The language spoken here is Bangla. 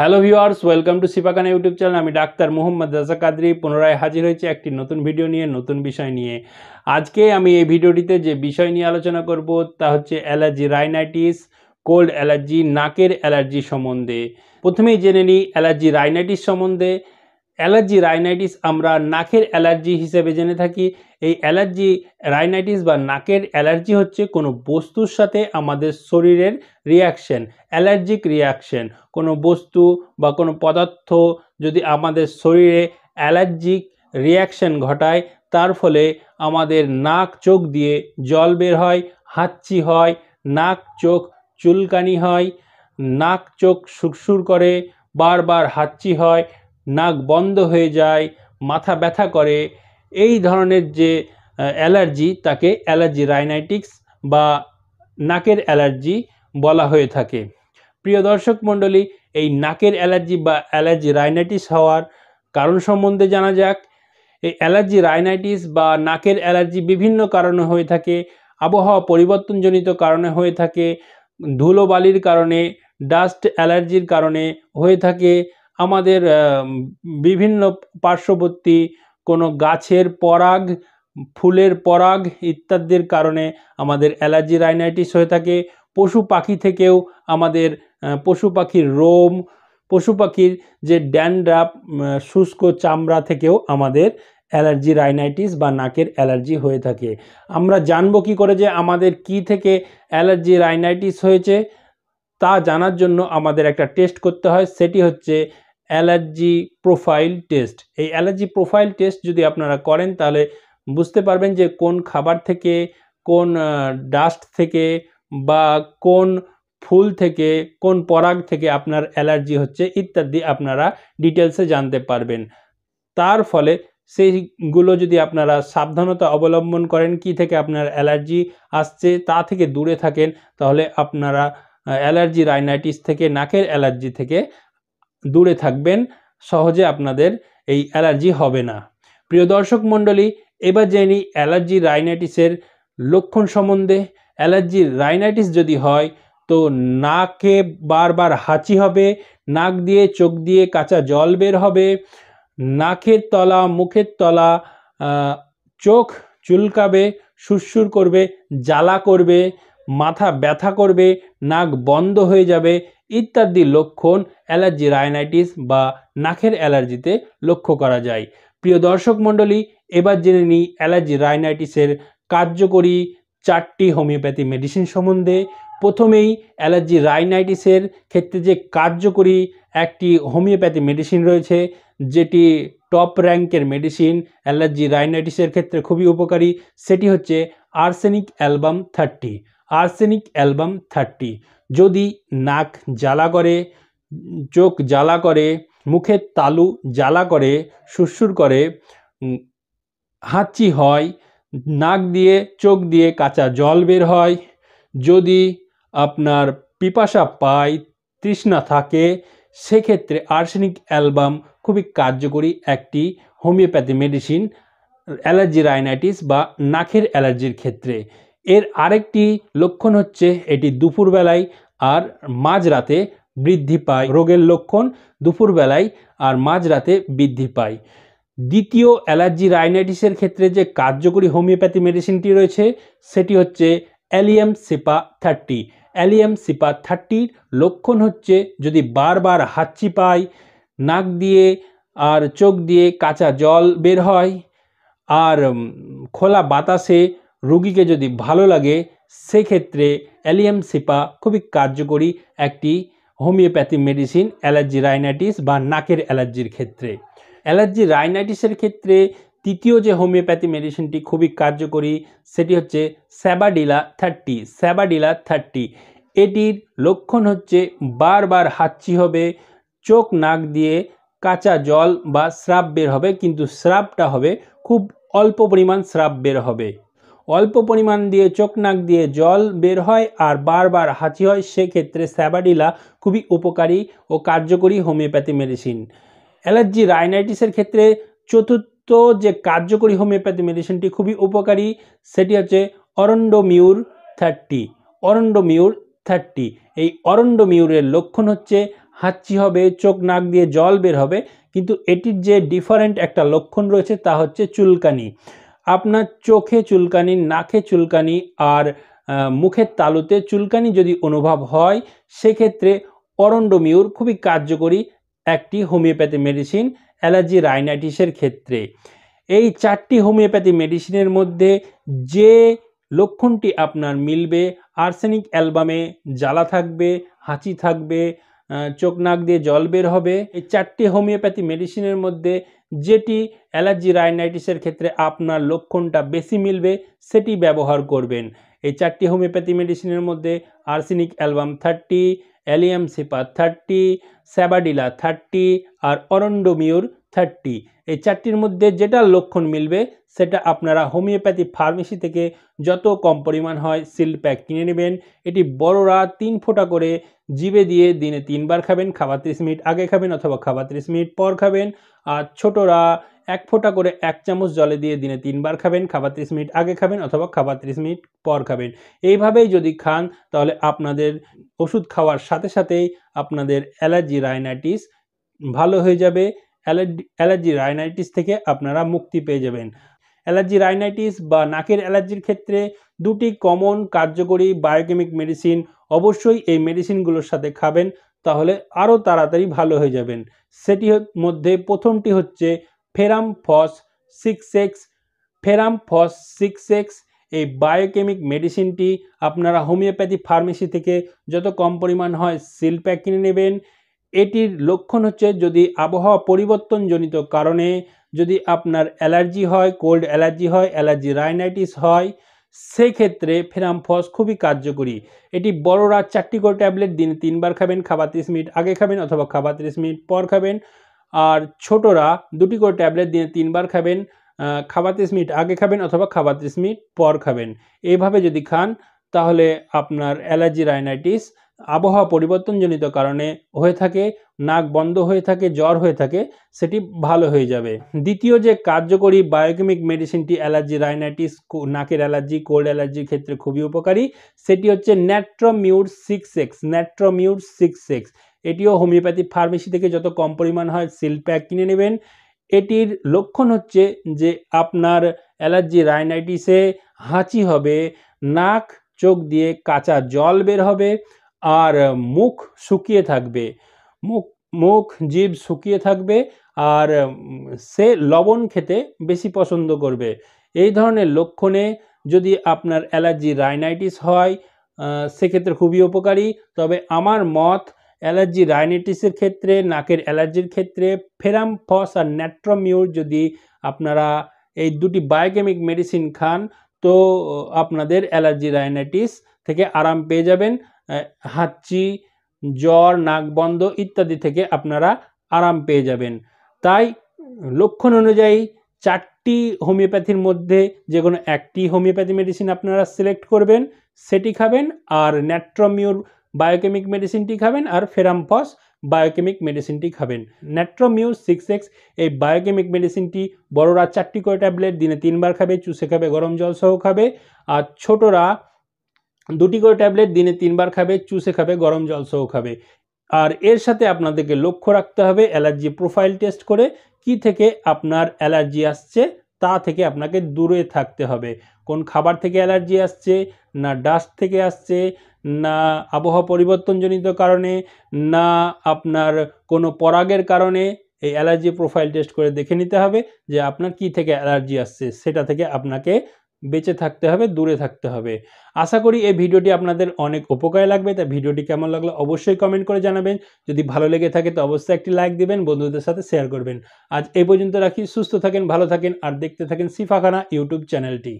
হ্যালো ভিউয়ার্স ওয়েলকাম টু সিপাকানা ইউটিউব চ্যানেল আমি ডাক্তার মোহাম্মদ রাজা কাদরি পুনরায় হাজির হয়েছি একটি নতুন ভিডিও নিয়ে নতুন বিষয় নিয়ে আজকে আমি এই ভিডিওটিতে যে বিষয় নিয়ে আলোচনা করব তা হচ্ছে অ্যালার্জি রাইনাইটিস কোল্ড অ্যালার্জি নাকের অ্যালার্জি সম্বন্ধে প্রথমেই জেনে নিই অ্যালার্জি রাইনাইটিস সম্বন্ধে অ্যালার্জি রাইনাইটিস আমরা নাকের অ্যালার্জি হিসেবে জেনে থাকি এই অ্যালার্জি রাইনাইটিস বা নাকের অ্যালার্জি হচ্ছে কোনো বস্তুর সাথে আমাদের শরীরের রিয়াকশন অ্যালার্জিক রিয়াকশন কোনো বস্তু বা কোনো পদার্থ যদি আমাদের শরীরে অ্যালার্জিক রিয়াকশন ঘটায় তার ফলে আমাদের নাক চোখ দিয়ে জল বের হয় হাঁচি হয় নাক চোখ চুলকানি হয় নাক চোখ সুরসুর করে বারবার হাঁচি হয় নাক বন্ধ হয়ে যায় মাথা ব্যথা করে এই ধরনের যে অ্যালার্জি তাকে অ্যালার্জি রাইনাইটিক্স বা নাকের অ্যালার্জি বলা হয়ে থাকে প্রিয় দর্শক মণ্ডলী এই নাকের অ্যালার্জি বা অ্যালার্জি রাইনাইটিস হওয়ার কারণ সম্বন্ধে জানা যাক এই অ্যালার্জি রাইনাইটিস বা নাকের অ্যালার্জি বিভিন্ন কারণে হয়ে থাকে আবহাওয়া পরিবর্তনজনিত কারণে হয়ে থাকে ধুলোবালির কারণে ডাস্ট অ্যালার্জির কারণে হয়ে থাকে আমাদের বিভিন্ন পার্শ্ববর্তী কোনো গাছের পরাগ ফুলের পরাগ ইত্যাদির কারণে আমাদের অ্যালার্জি রাইনাইটিস হয়ে থাকে পশু পাখি থেকেও আমাদের পশু পাখির রোম পশু পাখির যে ড্যান্ড্রাপ শুষ্ক চামড়া থেকেও আমাদের অ্যালার্জি রাইনাইটিস বা নাকের অ্যালার্জি হয়ে থাকে আমরা জানবো কি করে যে আমাদের কি থেকে অ্যালার্জি রাইনাইটিস হয়েছে তা জানার জন্য আমাদের একটা টেস্ট করতে হয় সেটি হচ্ছে অ্যালার্জি প্রোফাইল টেস্ট এই অ্যালার্জি প্রোফাইল টেস্ট যদি আপনারা করেন তাহলে বুঝতে পারবেন যে কোন খাবার থেকে কোন ডাস্ট থেকে বা কোন ফুল থেকে কোন পরাগ থেকে আপনার অ্যালার্জি হচ্ছে ইত্যাদি আপনারা ডিটেলসে জানতে পারবেন তার ফলে সেইগুলো যদি আপনারা সাবধানতা অবলম্বন করেন কি থেকে আপনার অ্যালার্জি আসছে তা থেকে দূরে থাকেন তাহলে আপনারা অ্যালার্জি রাইনাইটিস থেকে নাকের অ্যালার্জি থেকে দূরে থাকবেন সহজে আপনাদের এই অ্যালার্জি হবে না প্রিয় দর্শক মণ্ডলী এবার জেনি অ্যালার্জি রাইনাইটিসের লক্ষণ সম্বন্ধে অ্যালার্জি রাইনাইটিস যদি হয় তো নাকে বারবার হাঁচি হবে নাক দিয়ে চোখ দিয়ে কাঁচা জল বের হবে নাকের তলা মুখের তলা চোখ চুলকাবে সুরসুর করবে জ্বালা করবে মাথা ব্যথা করবে নাক বন্ধ হয়ে যাবে ইত্যাদি লক্ষণ অ্যালার্জি রাইনাইটিস বা নাকের অ্যালার্জিতে লক্ষ্য করা যায় প্রিয় দর্শক মণ্ডলী এবার জেনে নিই অ্যালার্জি রাইনাইটিসের কার্যকরী চারটি হোমিওপ্যাথি মেডিসিন সম্বন্ধে প্রথমেই অ্যালার্জি রাইনাইটিসের ক্ষেত্রে যে কার্যকরী একটি হোমিওপ্যাথি মেডিসিন রয়েছে যেটি টপ র্যাঙ্কের মেডিসিন অ্যালার্জি রাইনাইটিসের ক্ষেত্রে খুবই উপকারী সেটি হচ্ছে arsenic album thirty arsenic album thirty যদি নাক জ্বালা করে চোখ জ্বালা করে মুখের তালু জ্বালা করে সুরসুর করে হাঁচি হয় নাক দিয়ে চোখ দিয়ে কাঁচা জল বের হয় যদি আপনার পিপাসা পায় তৃষ্ণা থাকে সেক্ষেত্রে আর্সেনিক অ্যালবাম খুবই কার্যকরী একটি হোমিওপ্যাথি মেডিসিন অ্যালার্জি রাইনাইটিস বা নাকের অ্যালার্জির ক্ষেত্রে এর আরেকটি লক্ষণ হচ্ছে এটি দুপুরবেলায় আর মাঝরাতে বৃদ্ধি পায় রোগের লক্ষণ দুপুরবেলায় আর মাঝরাতে বৃদ্ধি পায় দ্বিতীয় অ্যালার্জি রাইনাইটিসের ক্ষেত্রে যে কার্যকরী হোমিওপ্যাথি মেডিসিনটি রয়েছে সেটি হচ্ছে allium cepa thirty allium cepa থার্টির লক্ষণ হচ্ছে যদি বারবার হাঁচি পায় নাক দিয়ে আর চোখ দিয়ে কাঁচা জল বের হয় আর খোলা বাতাসে রোগীকে যদি ভালো লাগে সেক্ষেত্রে অ্যালিয়াম সিপা খুবই কার্যকরী একটি হোমিওপ্যাথি মেডিসিন অ্যালার্জি রাইনাইটিস বা নাকের অ্যালার্জির ক্ষেত্রে অ্যালার্জি রাইনাইটিসের ক্ষেত্রে তৃতীয় যে হোমিওপ্যাথি মেডিসিনটি খুবই কার্যকরী সেটি হচ্ছে স্যাবাডিলা থার্টি স্যাবাডিলা থার্টি এটির লক্ষণ হচ্ছে বারবার হাঁচি হবে চোখ নাক দিয়ে কাঁচা জল বা স্রাব বের হবে কিন্তু স্রাবটা হবে খুব অল্প পরিমাণ স্রাব বের হবে অল্প পরিমাণ দিয়ে চোখ নাক দিয়ে জল বের হয় আর বারবার হাঁচি হয় সেক্ষেত্রে স্যাবাডিলা খুবই উপকারী ও কার্যকরী হোমিওপ্যাথি মেডিসিন অ্যালার্জি রাইনাইটিসের ক্ষেত্রে চতুর্থ যে কার্যকরী হোমিওপ্যাথি মেডিসিনটি খুবই উপকারী সেটি হচ্ছে অরণ্ডমিউর থার্টি অরণ্ডমিউর থার্টি এই অরণ্ডমিউরের লক্ষণ হচ্ছে হাঁচি হবে চোখ নাক দিয়ে জল বের হবে কিন্তু এটির যে ডিফারেন্ট একটা লক্ষণ রয়েছে তা হচ্ছে চুলকানি আপনার চোখে চুলকানি নাকে চুলকানি আর মুখের তালুতে চুলকানি যদি অনুভব হয় সেক্ষেত্রে অরণ্ডমিউর খুবই কার্যকরী একটি হোমিওপ্যাথি মেডিসিন অ্যালার্জি রাইনাইটিসের ক্ষেত্রে এই চারটি হোমিওপ্যাথি মেডিসিনের মধ্যে যে লক্ষণটি আপনার মিলবে আর্সেনিক অ্যালবামে জ্বালা থাকবে হাঁচি থাকবে চোখ নাক দিয়ে জল বের হবে এই চারটি হোমিওপ্যাথি মেডিসিনের মধ্যে যেটি অ্যালার্জি রাইনাইটিসের ক্ষেত্রে আপনার লক্ষণটা বেশি মিলবে সেটি ব্যবহার করবেন এই চারটি হোমিওপ্যাথি মেডিসিনের মধ্যে আর্সেনিক অ্যালবাম থার্টি অ্যালিয়াম সিপার থার্টি স্যাবাডিলা থার্টি আর অরণ্ডমিউর থার্টি এই চারটির মধ্যে যেটা লক্ষণ মিলবে সেটা আপনারা হোমিওপ্যাথি ফার্মেসি থেকে যত কম পরিমাণ হয় সিল প্যাক কিনে নেবেন এটি বড়রা তিন ফোঁটা করে জিবে দিয়ে দিনে তিনবার খাবেন খাবার তিরিশ মিনিট আগে খাবেন অথবা খাবার তিরিশ মিনিট পর খাবেন আর ছোটরা এক ফোঁটা করে এক চামচ জলে দিয়ে দিনে তিনবার খাবেন খাবার তিরিশ মিনিট আগে খাবেন অথবা খাবার তিরিশ মিনিট পর খাবেন এইভাবেই যদি খান তাহলে আপনাদের ওষুধ খাওয়ার সাথে সাথেই আপনাদের অ্যালার্জি রাইনাইটিস ভালো হয়ে যাবে অ্যালার্জি অ্যালার্জি রাইনাইটিস থেকে আপনারা মুক্তি পেয়ে যাবেন অ্যালার্জি রাইনাইটিস বা নাকের অ্যালার্জির ক্ষেত্রে দুটি কমন কার্যকরী বায়োকেমিক মেডিসিন অবশ্যই এই মেডিসিনগুলোর সাথে খাবেন তাহলে আরও তাড়াতাড়ি ভালো হয়ে যাবেন সেটি মধ্যে প্রথমটি হচ্ছে ferrum phos six X ferrum phos six X এই বায়োকেমিক মেডিসিনটি আপনারা হোমিওপ্যাথি ফার্মেসি থেকে যত কম পরিমাণ হয় সিল প্যাক কিনে নেবেন এটির লক্ষণ হচ্ছে যদি আবহাওয়া পরিবর্তনজনিত কারণে যদি আপনার অ্যালার্জি হয় কোল্ড অ্যালার্জি হয় অ্যালার্জি রাইনাইটিস হয় সেক্ষেত্রে ফেরামফস খুবই কার্যকরী এটি বড়রা চারটি করে ট্যাবলেট দিনে তিনবার খাবেন খাবার তিরিশ মিনিট আগে খাবেন অথবা খাবার তিরিশ মিনিট পর খাবেন আর ছোটরা দুটি করে ট্যাবলেট দিনে তিনবার খাবেন খাবার তিরিশ মিনিট আগে খাবেন অথবা খাবার তিরিশ মিনিট পর খাবেন এইভাবে যদি খান তাহলে আপনার অ্যালার্জি রাইনাইটিস আবহাওয়া পরিবর্তনজনিত কারণে হয়ে থাকে নাক বন্ধ হয়ে থাকে জ্বর হয়ে থাকে সেটি ভালো হয়ে যাবে দ্বিতীয় যে কার্যকরী বায়োকেমিক মেডিসিনটি অ্যালার্জি রাইনাইটিস নাকের অ্যালার্জি কোল্ড অ্যালার্জির ক্ষেত্রে খুবই উপকারী সেটি হচ্ছে natrum mur six X natrum mur six X এটিও হোমিওপ্যাথি ফার্মেসি থেকে যত কম পরিমাণ হয় সিল প্যাক কিনে নেবেন এটির লক্ষণ হচ্ছে যে আপনার অ্যালার্জি রাইনাইটিসে হাঁচি হবে নাক চোখ দিয়ে কাঁচা জল বের হবে আর মুখ শুকিয়ে থাকবে মুখ মুখ জীব শুকিয়ে থাকবে আর সে লবণ খেতে বেশি পছন্দ করবে এই ধরনের লক্ষণে যদি আপনার অ্যালার্জি রাইনাইটিস হয় সেক্ষেত্রে খুবই উপকারী তবে আমার মত অ্যালার্জি রাইনাইটিসের ক্ষেত্রে নাকের অ্যালার্জির ক্ষেত্রে ফেরাম ফস আর ন্যাট্রোমিউর যদি আপনারা এই দুটি বায়োকেমিক মেডিসিন খান তো আপনাদের অ্যালার্জি রাইনাইটিস থেকে আরাম পেয়ে যাবেন হাঁচি জ্বর নাকবন্ধ ইত্যাদি থেকে আপনারা আরাম পেয়ে যাবেন তাই লক্ষণ অনুযায়ী চারটি হোমিওপ্যাথির মধ্যে যে কোনো একটি হোমিওপ্যাথি মেডিসিন আপনারা সিলেক্ট করবেন সেটি খাবেন আর ন্যাট্রোমিউর বায়োকেমিক মেডিসিনটি খাবেন আর ফেরামফস বায়োকেমিক মেডিসিনটি খাবেন ন্যাট্রোমিউ সিক্স এক্স এই বায়োকেমিক মেডিসিনটি বড়রা চারটি করে ট্যাবলেট দিনে তিনবার খাবে চুষে খাবে গরম জল সহ খাবে আর ছোটরা দুটি করে ট্যাবলেট দিনে তিনবার খাবে চুষে খাবে গরম জল সহ খাবে আর এর সাথে আপনাদেরকে লক্ষ্য রাখতে হবে অ্যালার্জি প্রোফাইল টেস্ট করে কি থেকে আপনার অ্যালার্জি আসছে তা থেকে আপনাকে দূরে থাকতে হবে কোন খাবার থেকে অ্যালার্জি আসছে না ডাস্ট থেকে আসছে না আবহাওয়া পরিবর্তনজনিত কারণে না আপনার কোনো পরাগের কারণে এই অ্যালার্জি প্রোফাইল টেস্ট করে দেখে নিতে হবে যে আপনার কি থেকে অ্যালার্জি আসছে সেটা থেকে আপনাকে বেঁচে থাকতে হবে দূরে থাকতে হবে আশা করি এই ভিডিওটি আপনাদের অনেক উপকারে লাগবে তাই ভিডিওটি কেমন লাগলো অবশ্যই কমেন্ট করে জানাবেন যদি ভালো লেগে থাকে তো অবশ্যই একটি লাইক দিবেন বন্ধুদের সাথে শেয়ার করবেন আজ এই পর্যন্ত রাখি সুস্থ থাকেন ভালো থাকেন আর দেখতে থাকেন সিফাখানা ইউটিউব চ্যানেলটি